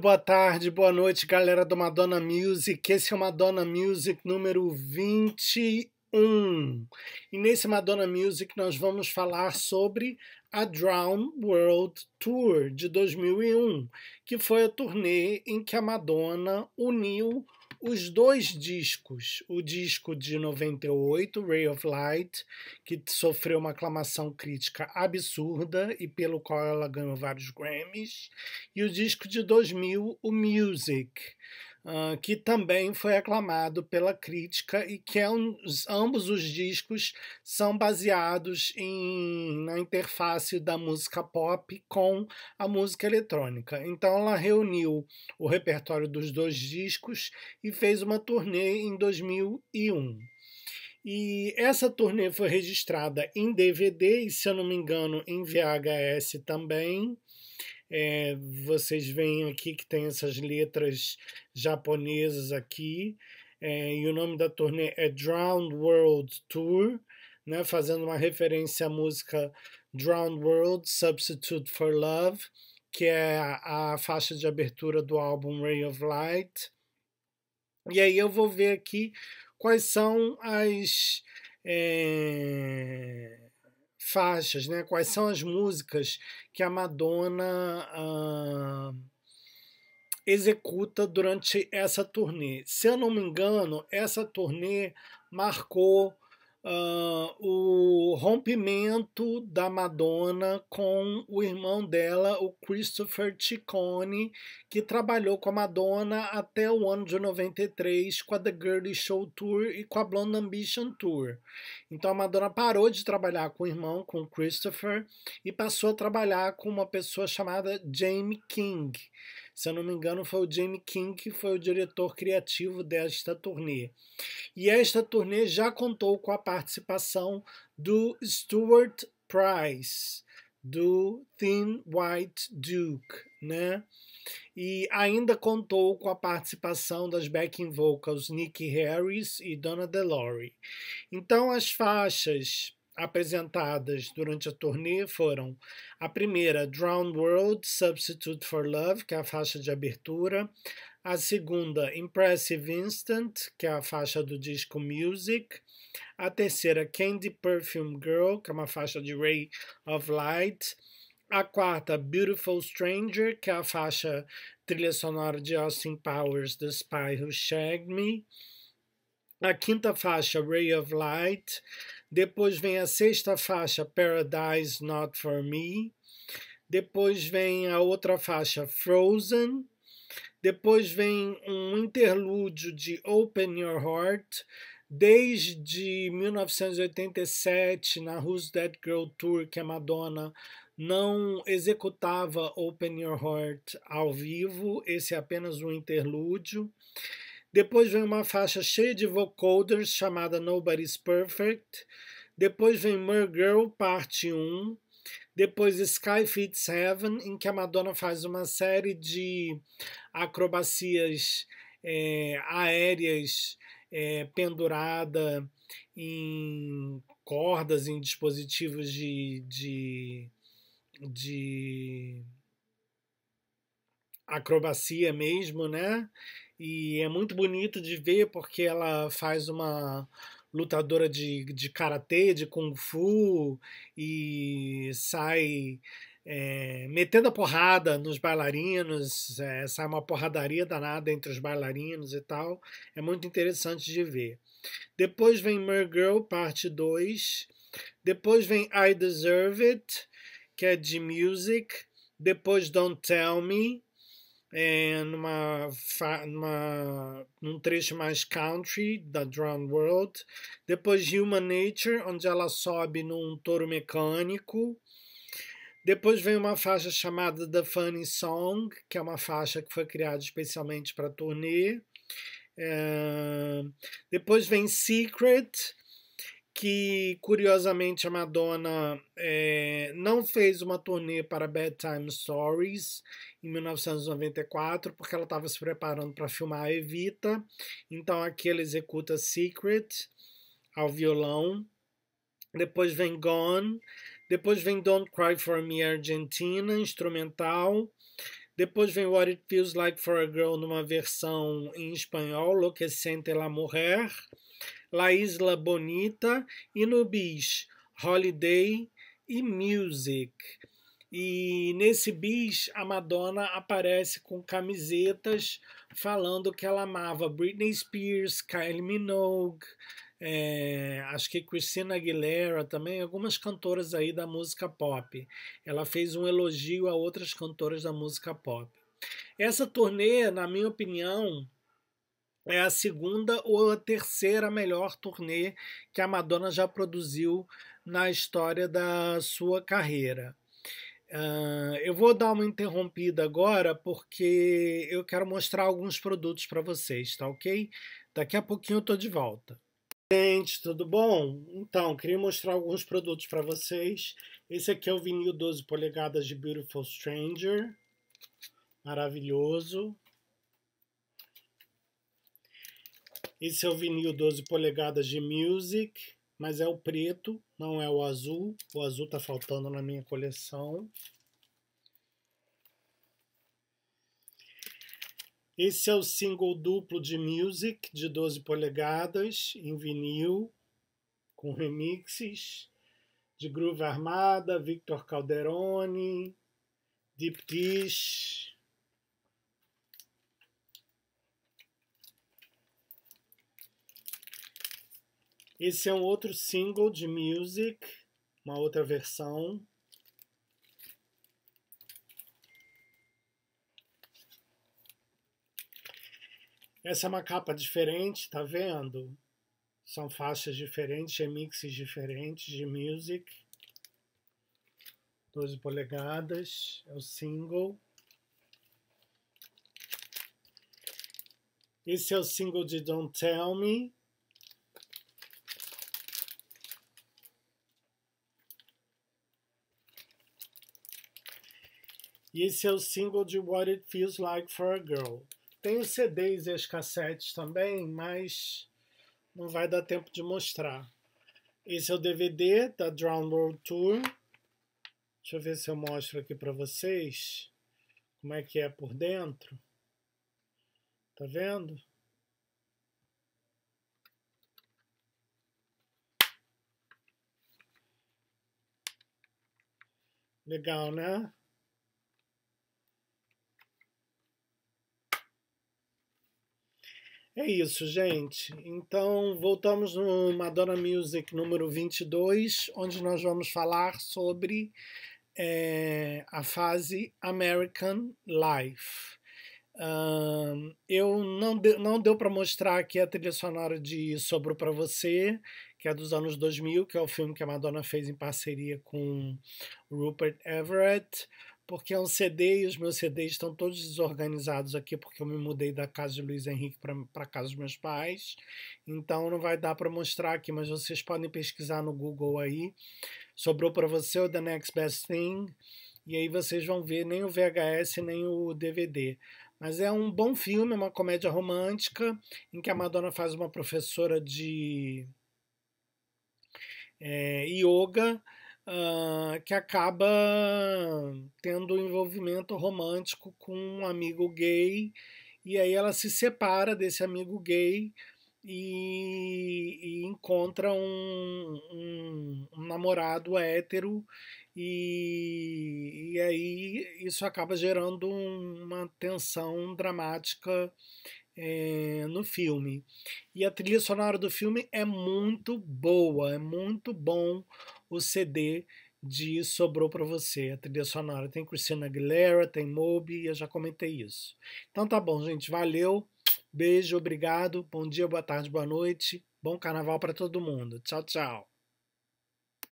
boa tarde, boa noite, galera do Madonna Music. Esse é o Madonna Music número 20 1. E nesse Madonna Music nós vamos falar sobre a Drown World Tour de 2001, que foi a turnê em que a Madonna uniu os dois discos, o disco de 98, Ray of Light, que sofreu uma aclamação crítica absurda e pelo qual ela ganhou vários Grammys, e o disco de 2000, o Music que também foi aclamado pela crítica e que é um, ambos os discos são baseados em, na interface da música pop com a música eletrônica. Então ela reuniu o repertório dos dois discos e fez uma turnê em 2001. E essa turnê foi registrada em DVD e, se eu não me engano, em VHS também. É, vocês veem aqui que tem essas letras japonesas aqui. É, e o nome da turnê é Drowned World Tour, né, fazendo uma referência à música Drowned World Substitute for Love, que é a, a faixa de abertura do álbum Ray of Light. E aí eu vou ver aqui quais são as. É faixas, né? Quais são as músicas que a Madonna ah, executa durante essa turnê? Se eu não me engano, essa turnê marcou uh, o rompimento da Madonna com o irmão dela, o Christopher Ciccone, que trabalhou com a Madonna até o ano de 93 com a The Girly Show Tour e com a Blonde Ambition Tour. Então a Madonna parou de trabalhar com o irmão, com o Christopher, e passou a trabalhar com uma pessoa chamada Jamie King. Se eu não me engano, foi o Jamie King que foi o diretor criativo desta turnê. E esta turnê já contou com a participação do Stuart Price, do Thin White Duke, né? E ainda contou com a participação das backing vocals Nick Harris e Donna DeLore. Então as faixas apresentadas durante a turnê foram a primeira, Drown World Substitute for Love, que é a faixa de abertura, a segunda, Impressive Instant, que é a faixa do disco Music, a terceira, Candy Perfume Girl, que é uma faixa de Ray of Light, a quarta, Beautiful Stranger, que é a faixa trilha sonora de Austin Powers, The Spy Who Shagged Me, a quinta faixa, Ray of Light, depois vem a sexta faixa, Paradise Not For Me. Depois vem a outra faixa, Frozen. Depois vem um interlúdio de Open Your Heart, desde 1987, na Who's That Girl Tour, que a Madonna não executava Open Your Heart ao vivo, esse é apenas um interlúdio. Depois vem uma faixa cheia de vocoders chamada Nobody's Perfect. Depois vem Girl parte 1. Depois Sky Fits Heaven, em que a Madonna faz uma série de acrobacias é, aéreas é, pendurada em cordas, em dispositivos de, de, de acrobacia mesmo, né? E é muito bonito de ver porque ela faz uma lutadora de, de karatê, de kung fu, e sai é, metendo a porrada nos bailarinos, é, sai uma porradaria danada entre os bailarinos e tal. É muito interessante de ver. Depois vem Girl parte 2. Depois vem I Deserve It, que é de music. Depois Don't Tell Me, é, numa, numa, num trecho mais country da Drown World. Depois Human Nature, onde ela sobe num touro mecânico. Depois vem uma faixa chamada The Funny Song, que é uma faixa que foi criada especialmente para turnê. É, depois vem Secret, que curiosamente a Madonna é, não fez uma turnê para Bedtime Stories em 1994 porque ela estava se preparando para filmar a Evita. Então aqui ela executa Secret ao violão. Depois vem Gone. Depois vem Don't Cry for Me Argentina, instrumental. Depois vem What It Feels Like for a Girl numa versão em espanhol, Lo que sente la mujer. La Isla Bonita e no bis Holiday e Music. E nesse bis, a Madonna aparece com camisetas falando que ela amava Britney Spears, Kylie Minogue, é, acho que Christina Aguilera também, algumas cantoras aí da música pop. Ela fez um elogio a outras cantoras da música pop. Essa turnê, na minha opinião, é a segunda ou a terceira melhor turnê que a Madonna já produziu na história da sua carreira. Uh, eu vou dar uma interrompida agora porque eu quero mostrar alguns produtos para vocês, tá ok? Daqui a pouquinho eu tô de volta. Gente, tudo bom? Então, queria mostrar alguns produtos para vocês. Esse aqui é o vinil 12 polegadas de Beautiful Stranger. Maravilhoso. Esse é o vinil 12 polegadas de Music, mas é o preto, não é o azul. O azul tá faltando na minha coleção. Esse é o single duplo de Music, de 12 polegadas, em vinil, com remixes de Groove Armada, Victor Calderoni, Deep Dish, Esse é um outro single de Music, uma outra versão. Essa é uma capa diferente, tá vendo? São faixas diferentes, remixes diferentes de Music. 12 polegadas, é o single. Esse é o single de Don't Tell Me, e esse é o single de What It Feels Like for a Girl. Tem os CDs e as cassetes também, mas não vai dar tempo de mostrar. Esse é o DVD da Drown World Tour. Deixa eu ver se eu mostro aqui para vocês como é que é por dentro. Tá vendo? Legal, né? É isso, gente. Então, voltamos no Madonna Music número 22, onde nós vamos falar sobre é, a fase American Life. Um, eu não, de, não deu para mostrar aqui a trilha sonora de Sobrou para Você, que é dos anos 2000, que é o filme que a Madonna fez em parceria com Rupert Everett, porque é um CD e os meus CDs estão todos desorganizados aqui, porque eu me mudei da casa de Luiz Henrique para a casa dos meus pais. Então não vai dar para mostrar aqui, mas vocês podem pesquisar no Google aí. Sobrou para você o The Next Best Thing. E aí vocês vão ver nem o VHS nem o DVD. Mas é um bom filme, é uma comédia romântica, em que a Madonna faz uma professora de é, yoga, uh, que acaba tendo um envolvimento romântico com um amigo gay, e aí ela se separa desse amigo gay e, e encontra um, um, um, namorado hétero, e, e aí isso acaba gerando uma tensão dramática é, no filme. E a trilha sonora do filme é muito boa, é muito bom o CD de Sobrou para Você, a trilha sonora. Tem Christina Aguilera, tem Moby, eu já comentei isso. Então tá bom, gente, valeu, beijo, obrigado, bom dia, boa tarde, boa noite, bom carnaval para todo mundo. Tchau, tchau.